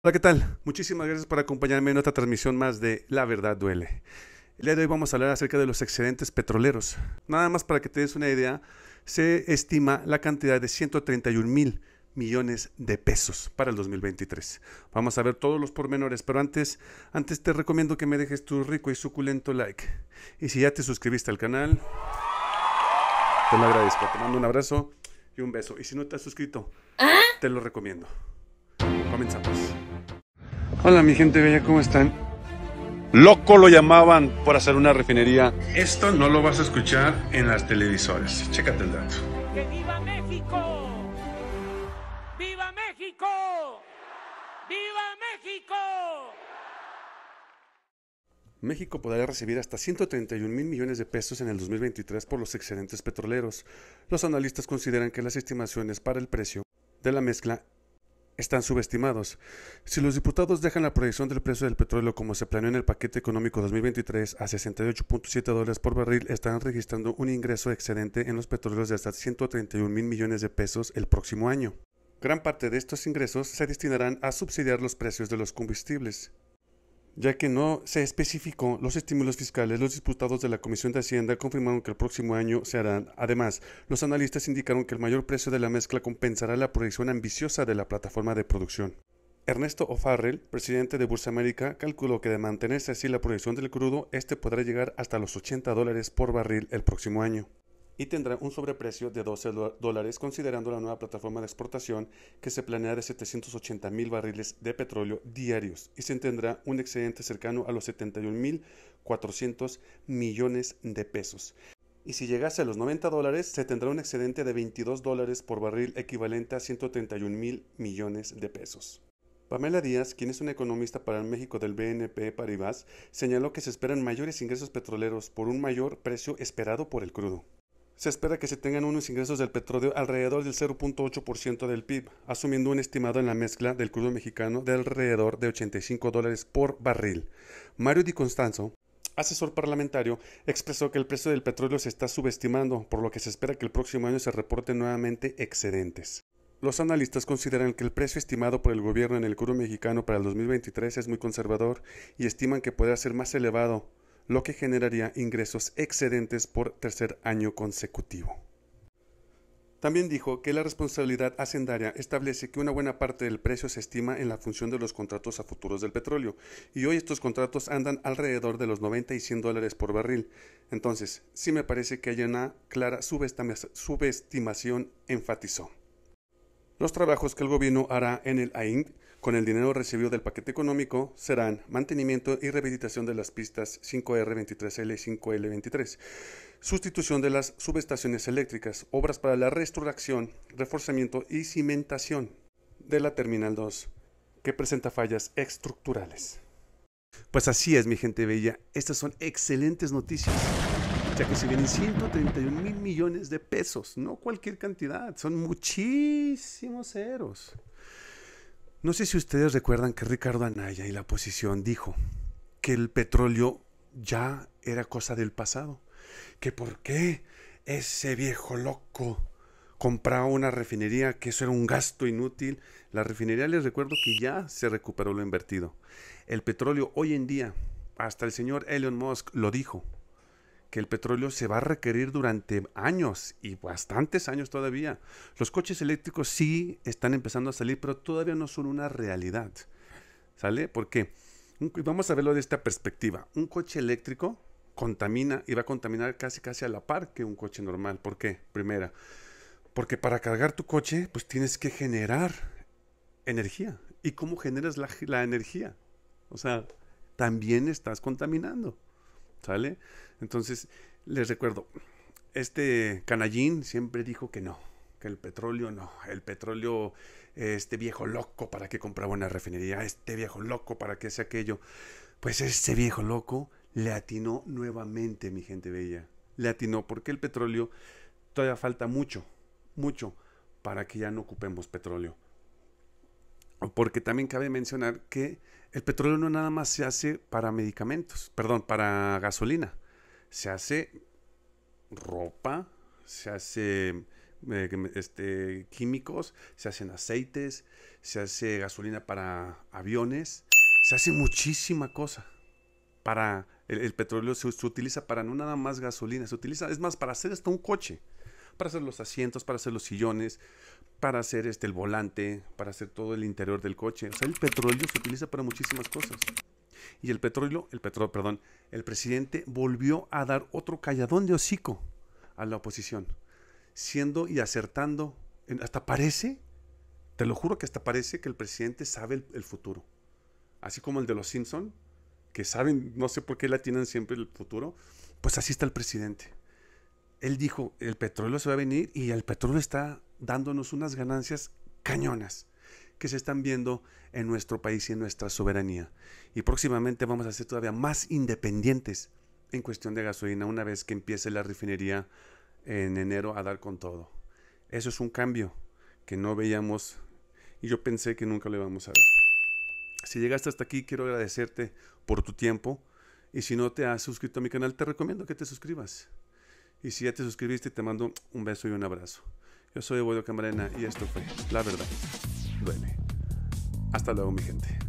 Hola, ¿qué tal? Muchísimas gracias por acompañarme en otra transmisión más de La Verdad Duele. El día de hoy vamos a hablar acerca de los excedentes petroleros. Nada más para que te des una idea, se estima la cantidad de 131 mil millones de pesos para el 2023. Vamos a ver todos los pormenores, pero antes, antes te recomiendo que me dejes tu rico y suculento like. Y si ya te suscribiste al canal, te lo agradezco. Te mando un abrazo y un beso. Y si no te has suscrito, ¿Ah? te lo recomiendo. Comenzamos. Hola mi gente bella, ¿cómo están? Loco lo llamaban por hacer una refinería. Esto no lo vas a escuchar en las televisoras. Chécate el dato. viva México! ¡Viva México! ¡Viva México! México podría recibir hasta 131 mil millones de pesos en el 2023 por los excedentes petroleros. Los analistas consideran que las estimaciones para el precio de la mezcla están subestimados. Si los diputados dejan la proyección del precio del petróleo como se planeó en el paquete económico 2023 a 68.7 dólares por barril, estarán registrando un ingreso excedente en los petróleos de hasta 131 mil millones de pesos el próximo año. Gran parte de estos ingresos se destinarán a subsidiar los precios de los combustibles ya que no se especificó los estímulos fiscales, los diputados de la Comisión de Hacienda confirmaron que el próximo año se harán. Además, los analistas indicaron que el mayor precio de la mezcla compensará la proyección ambiciosa de la plataforma de producción. Ernesto O'Farrell, presidente de Bursa América, calculó que de mantenerse así la proyección del crudo, este podrá llegar hasta los 80 dólares por barril el próximo año y tendrá un sobreprecio de 12 dólares considerando la nueva plataforma de exportación que se planea de 780 mil barriles de petróleo diarios y se tendrá un excedente cercano a los 71 mil 400 millones de pesos. Y si llegase a los 90 dólares, se tendrá un excedente de 22 dólares por barril equivalente a 131 mil millones de pesos. Pamela Díaz, quien es una economista para el México del BNP Paribas, señaló que se esperan mayores ingresos petroleros por un mayor precio esperado por el crudo. Se espera que se tengan unos ingresos del petróleo alrededor del 0.8% del PIB, asumiendo un estimado en la mezcla del crudo mexicano de alrededor de 85 dólares por barril. Mario Di Constanzo, asesor parlamentario, expresó que el precio del petróleo se está subestimando, por lo que se espera que el próximo año se reporten nuevamente excedentes. Los analistas consideran que el precio estimado por el gobierno en el crudo mexicano para el 2023 es muy conservador y estiman que podrá ser más elevado lo que generaría ingresos excedentes por tercer año consecutivo. También dijo que la responsabilidad hacendaria establece que una buena parte del precio se estima en la función de los contratos a futuros del petróleo, y hoy estos contratos andan alrededor de los 90 y 100 dólares por barril. Entonces, sí me parece que hay una clara subestimación, enfatizó. Los trabajos que el gobierno hará en el AINC con el dinero recibido del paquete económico serán mantenimiento y rehabilitación de las pistas 5R23L 5L23, sustitución de las subestaciones eléctricas, obras para la restauración, reforzamiento y cimentación de la Terminal 2, que presenta fallas estructurales. Pues así es, mi gente bella, estas son excelentes noticias sea que se vienen 131 mil millones de pesos, no cualquier cantidad, son muchísimos ceros. No sé si ustedes recuerdan que Ricardo Anaya y la oposición dijo que el petróleo ya era cosa del pasado, que por qué ese viejo loco compraba una refinería, que eso era un gasto inútil. La refinería les recuerdo que ya se recuperó lo invertido. El petróleo hoy en día, hasta el señor Elon Musk lo dijo, que el petróleo se va a requerir durante años y bastantes años todavía. Los coches eléctricos sí están empezando a salir, pero todavía no son una realidad. ¿Sale? Porque vamos a verlo de esta perspectiva. Un coche eléctrico contamina y va a contaminar casi casi a la par que un coche normal. ¿Por qué? Primera, porque para cargar tu coche, pues tienes que generar energía. ¿Y cómo generas la, la energía? O sea, también estás contaminando. ¿Sale? Entonces, les recuerdo, este canallín siempre dijo que no, que el petróleo no, el petróleo, este viejo loco para que compraba una refinería, este viejo loco para que sea aquello. Pues este viejo loco le atinó nuevamente, mi gente bella. Le atinó porque el petróleo todavía falta mucho, mucho para que ya no ocupemos petróleo porque también cabe mencionar que el petróleo no nada más se hace para medicamentos, perdón, para gasolina. Se hace ropa, se hace eh, este, químicos, se hacen aceites, se hace gasolina para aviones, se hace muchísima cosa. Para el, petróleo se, utiliza para no nada más gasolina, se utiliza, es más, para hacer hasta un coche para hacer los asientos, para hacer los sillones, para hacer este, el volante, para hacer todo el interior del coche. O sea, el petróleo se utiliza para muchísimas cosas. Y el petróleo, el petróleo, perdón, el presidente volvió a dar otro calladón de hocico a la oposición, siendo y acertando, hasta parece, te lo juro que hasta parece que el presidente sabe el, futuro. Así como el de los Simpson, que saben, no sé por qué la tienen siempre el futuro, pues así está el presidente él dijo, el petróleo se va a venir y el petróleo está dándonos unas ganancias cañonas que se están viendo en nuestro país y en nuestra soberanía. Y próximamente vamos a ser todavía más independientes en cuestión de gasolina una vez que empiece la refinería en enero a dar con todo. Eso es un cambio que no veíamos y yo pensé que nunca lo íbamos a ver. Si llegaste hasta aquí, quiero agradecerte por tu tiempo y si no te has suscrito a mi canal, te recomiendo que te suscribas. Y si ya te suscribiste, te mando un beso y un abrazo. Yo soy Eduardo Camarena y esto fue La Verdad Duele. Hasta luego, mi gente.